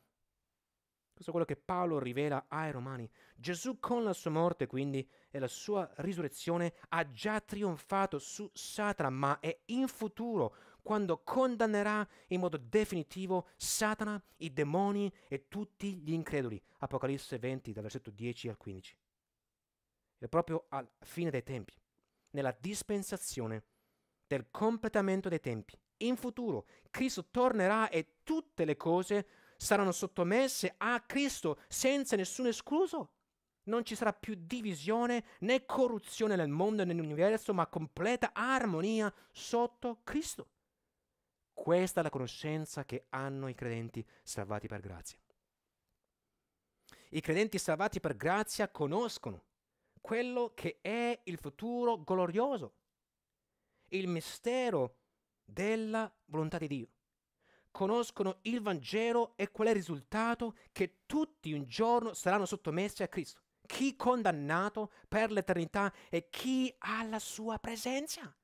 Questo è quello che Paolo rivela ai Romani. Gesù con la sua morte, quindi, e la sua risurrezione ha già trionfato su Satana, ma è in futuro, quando condannerà in modo definitivo Satana, i demoni e tutti gli increduli. Apocalisse 20, dal versetto 10 al 15. E proprio alla fine dei tempi, nella dispensazione del completamento dei tempi, in futuro Cristo tornerà e tutte le cose saranno sottomesse a Cristo senza nessun escluso. Non ci sarà più divisione né corruzione nel mondo e nell'universo, ma completa armonia sotto Cristo. Questa è la conoscenza che hanno i credenti salvati per grazia. I credenti salvati per grazia conoscono quello che è il futuro glorioso, il mistero della volontà di Dio. Conoscono il Vangelo e qual è il risultato che tutti un giorno saranno sottomessi a Cristo. Chi condannato per l'eternità e chi ha la sua presenza.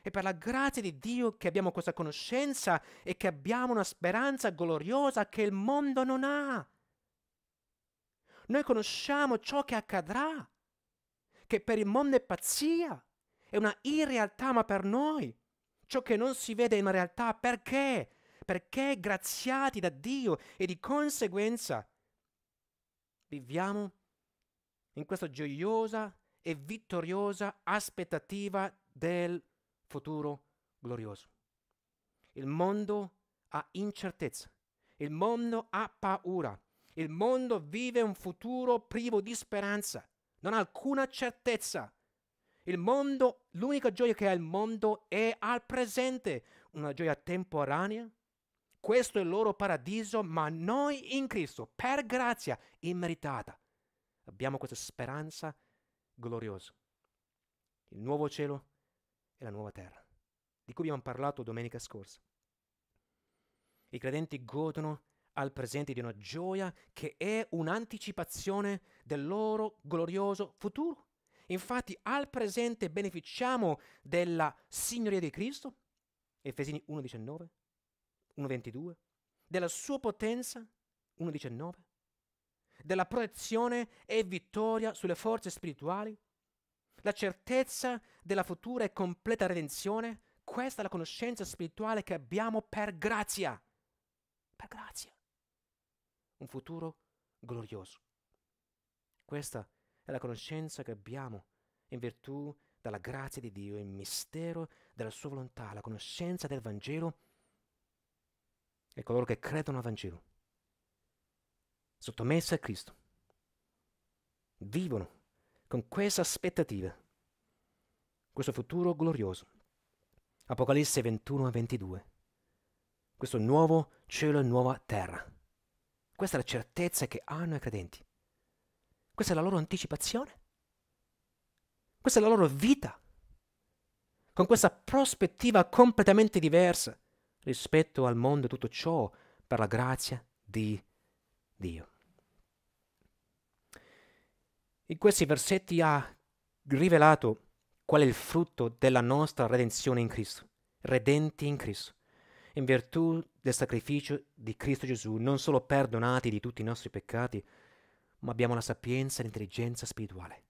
E per la grazia di Dio che abbiamo questa conoscenza e che abbiamo una speranza gloriosa che il mondo non ha. Noi conosciamo ciò che accadrà, che per il mondo è pazzia, è una irrealtà, ma per noi, ciò che non si vede in realtà, perché? Perché graziati da Dio e di conseguenza viviamo in questa gioiosa e vittoriosa aspettativa del mondo futuro glorioso. Il mondo ha incertezza, il mondo ha paura, il mondo vive un futuro privo di speranza, non ha alcuna certezza. Il mondo, l'unica gioia che ha il mondo è al presente, una gioia temporanea. Questo è il loro paradiso, ma noi in Cristo, per grazia immeritata, abbiamo questa speranza gloriosa. Il nuovo cielo e la nuova terra, di cui abbiamo parlato domenica scorsa. I credenti godono al presente di una gioia che è un'anticipazione del loro glorioso futuro. Infatti al presente beneficiamo della Signoria di Cristo, Efesini 1.19, 1.22, della sua potenza, 1.19, della protezione e vittoria sulle forze spirituali, la certezza della futura e completa redenzione, questa è la conoscenza spirituale che abbiamo per grazia. Per grazia. Un futuro glorioso. Questa è la conoscenza che abbiamo in virtù della grazia di Dio, il mistero della sua volontà, la conoscenza del Vangelo e coloro che credono al Vangelo, sottomessi a Cristo, vivono con questa aspettativa, questo futuro glorioso. Apocalisse 21 a 22. Questo nuovo cielo e nuova terra. Questa è la certezza che hanno i credenti. Questa è la loro anticipazione. Questa è la loro vita. Con questa prospettiva completamente diversa rispetto al mondo e tutto ciò per la grazia di Dio. In questi versetti ha rivelato qual è il frutto della nostra redenzione in Cristo, redenti in Cristo, in virtù del sacrificio di Cristo Gesù, non solo perdonati di tutti i nostri peccati, ma abbiamo la sapienza e l'intelligenza spirituale.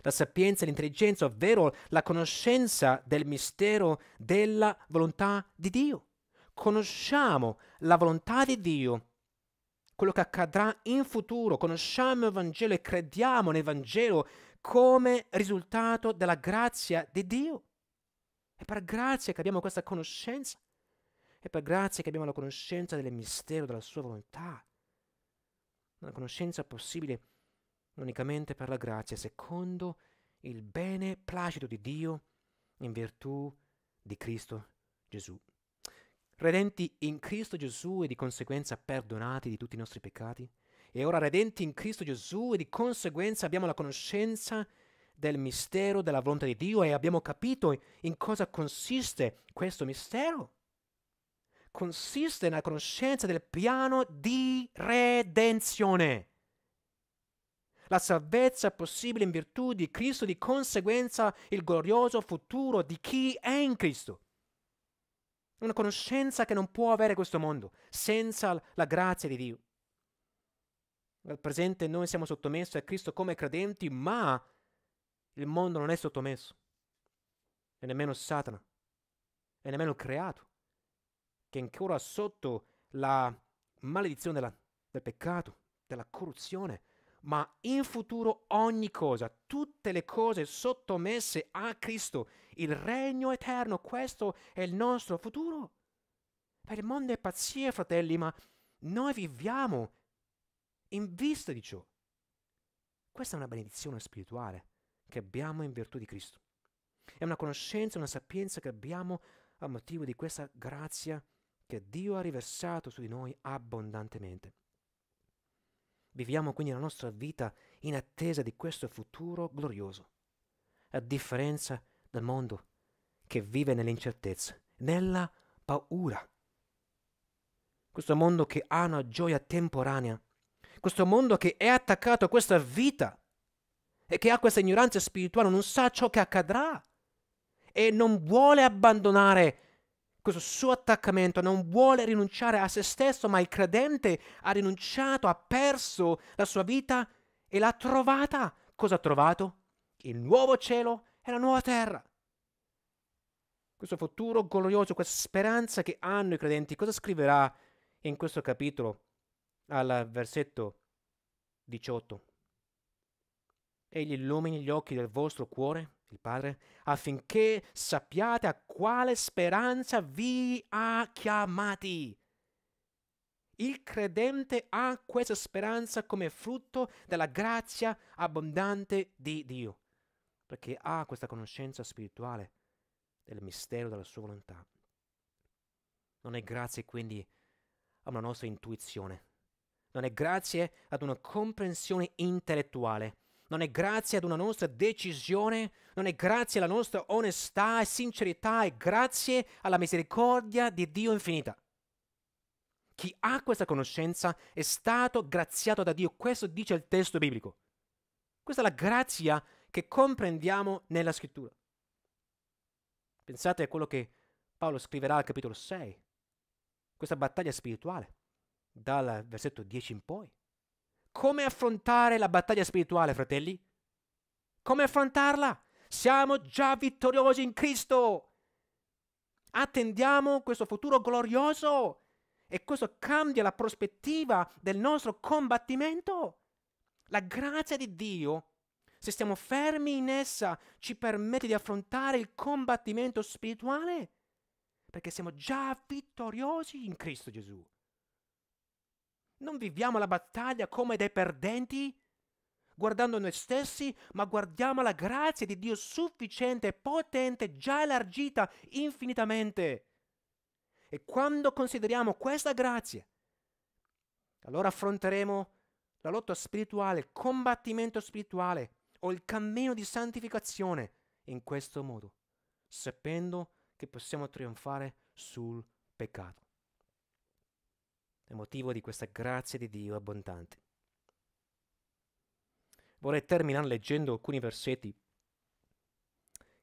La sapienza e l'intelligenza, ovvero la conoscenza del mistero della volontà di Dio. Conosciamo la volontà di Dio quello che accadrà in futuro. Conosciamo il Vangelo e crediamo nel Vangelo come risultato della grazia di Dio. È per grazia che abbiamo questa conoscenza. È per grazia che abbiamo la conoscenza del mistero della sua volontà. Una conoscenza possibile unicamente per la grazia, secondo il bene placido di Dio in virtù di Cristo Gesù redenti in Cristo Gesù e di conseguenza perdonati di tutti i nostri peccati? E ora redenti in Cristo Gesù e di conseguenza abbiamo la conoscenza del mistero della volontà di Dio e abbiamo capito in cosa consiste questo mistero. Consiste nella conoscenza del piano di redenzione. La salvezza possibile in virtù di Cristo, di conseguenza il glorioso futuro di chi è in Cristo. Una conoscenza che non può avere questo mondo senza la grazia di Dio. Al presente noi siamo sottomessi a Cristo come credenti, ma il mondo non è sottomesso, e nemmeno Satana, e nemmeno il creato, che è ancora sotto la maledizione della, del peccato, della corruzione, ma in futuro ogni cosa, tutte le cose sottomesse a Cristo, il regno eterno, questo è il nostro futuro. Per il mondo è pazzia, fratelli, ma noi viviamo in vista di ciò. Questa è una benedizione spirituale che abbiamo in virtù di Cristo. È una conoscenza, una sapienza che abbiamo a motivo di questa grazia che Dio ha riversato su di noi abbondantemente. Viviamo quindi la nostra vita in attesa di questo futuro glorioso, a differenza del mondo che vive nell'incertezza, nella paura. Questo mondo che ha una gioia temporanea, questo mondo che è attaccato a questa vita e che ha questa ignoranza spirituale, non sa ciò che accadrà e non vuole abbandonare questo suo attaccamento, non vuole rinunciare a se stesso, ma il credente ha rinunciato, ha perso la sua vita e l'ha trovata. Cosa ha trovato? Il nuovo cielo e la nuova terra. Questo futuro glorioso, questa speranza che hanno i credenti, cosa scriverà in questo capitolo al versetto 18? Egli illumini gli occhi del vostro cuore il Padre, affinché sappiate a quale speranza vi ha chiamati. Il credente ha questa speranza come frutto della grazia abbondante di Dio, perché ha questa conoscenza spirituale del mistero della sua volontà. Non è grazie quindi a una nostra intuizione, non è grazie ad una comprensione intellettuale, non è grazie ad una nostra decisione, non è grazie alla nostra onestà e sincerità, è grazie alla misericordia di Dio infinita. Chi ha questa conoscenza è stato graziato da Dio, questo dice il testo biblico. Questa è la grazia che comprendiamo nella scrittura. Pensate a quello che Paolo scriverà al capitolo 6, questa battaglia spirituale, dal versetto 10 in poi. Come affrontare la battaglia spirituale, fratelli? Come affrontarla? Siamo già vittoriosi in Cristo. Attendiamo questo futuro glorioso e questo cambia la prospettiva del nostro combattimento. La grazia di Dio, se stiamo fermi in essa, ci permette di affrontare il combattimento spirituale perché siamo già vittoriosi in Cristo Gesù. Non viviamo la battaglia come dei perdenti? Guardando noi stessi, ma guardiamo la grazia di Dio sufficiente e potente, già elargita infinitamente. E quando consideriamo questa grazia, allora affronteremo la lotta spirituale, il combattimento spirituale o il cammino di santificazione in questo modo, sapendo che possiamo trionfare sul peccato è motivo di questa grazia di Dio abbondante. Vorrei terminare leggendo alcuni versetti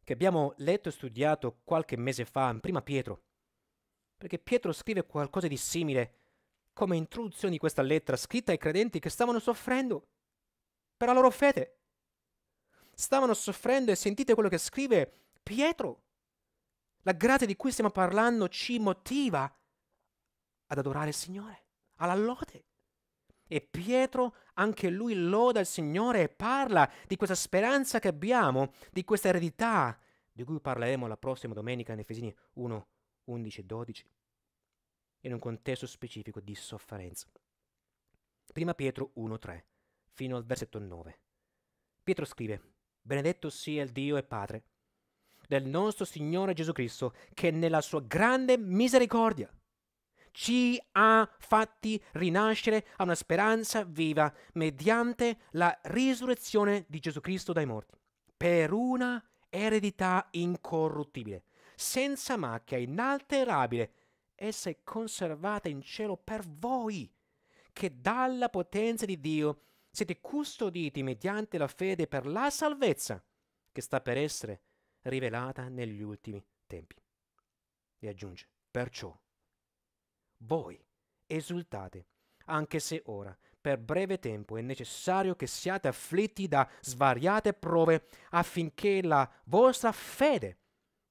che abbiamo letto e studiato qualche mese fa in Prima Pietro, perché Pietro scrive qualcosa di simile come introduzione di questa lettera scritta ai credenti che stavano soffrendo per la loro fede. Stavano soffrendo e sentite quello che scrive Pietro. La grazia di cui stiamo parlando ci motiva a ad adorare il Signore, alla lode. E Pietro, anche lui, loda il Signore e parla di questa speranza che abbiamo, di questa eredità, di cui parleremo la prossima domenica in Efesini 1, 11 e 12, in un contesto specifico di sofferenza. Prima Pietro 1, 3, fino al versetto 9. Pietro scrive, Benedetto sia il Dio e Padre del nostro Signore Gesù Cristo, che nella sua grande misericordia ci ha fatti rinascere a una speranza viva mediante la risurrezione di Gesù Cristo dai morti, per una eredità incorruttibile, senza macchia, inalterabile. Essa è conservata in cielo per voi, che dalla potenza di Dio siete custoditi mediante la fede per la salvezza che sta per essere rivelata negli ultimi tempi. E aggiunge, perciò voi esultate, anche se ora, per breve tempo, è necessario che siate afflitti da svariate prove affinché la vostra fede,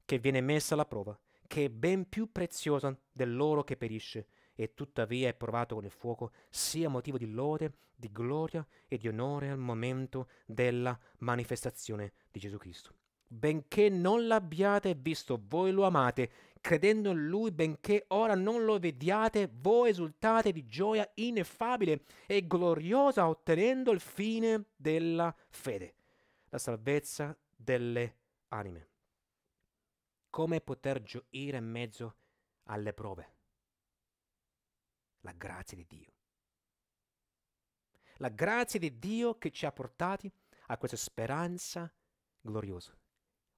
che viene messa alla prova, che è ben più preziosa dell'oro che perisce, e tuttavia è provato con il fuoco, sia motivo di lode, di gloria e di onore al momento della manifestazione di Gesù Cristo benché non l'abbiate visto, voi lo amate, credendo in lui, benché ora non lo vediate, voi esultate di gioia ineffabile e gloriosa, ottenendo il fine della fede, la salvezza delle anime. Come poter gioire in mezzo alle prove? La grazia di Dio. La grazia di Dio che ci ha portati a questa speranza gloriosa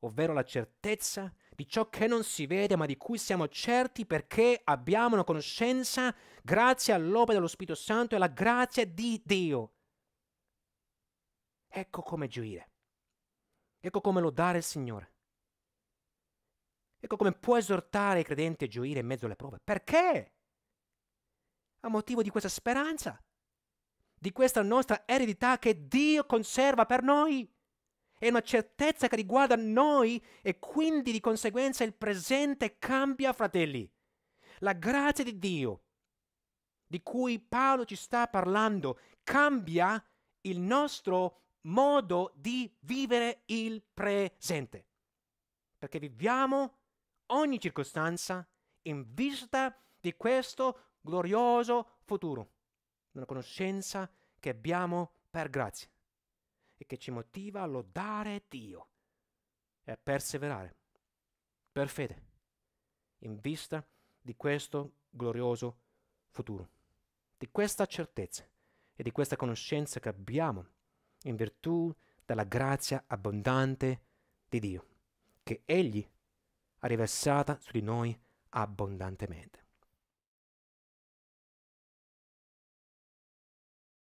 ovvero la certezza di ciò che non si vede ma di cui siamo certi perché abbiamo una conoscenza grazie all'opera dello Spirito Santo e alla grazia di Dio. Ecco come gioire, ecco come lodare il Signore, ecco come può esortare i credenti a gioire in mezzo alle prove. Perché? A motivo di questa speranza, di questa nostra eredità che Dio conserva per noi è una certezza che riguarda noi e quindi di conseguenza il presente cambia, fratelli. La grazia di Dio di cui Paolo ci sta parlando cambia il nostro modo di vivere il presente. Perché viviamo ogni circostanza in vista di questo glorioso futuro, una conoscenza che abbiamo per grazia e che ci motiva a lodare Dio e a perseverare per fede in vista di questo glorioso futuro, di questa certezza e di questa conoscenza che abbiamo in virtù della grazia abbondante di Dio, che Egli ha riversata su di noi abbondantemente.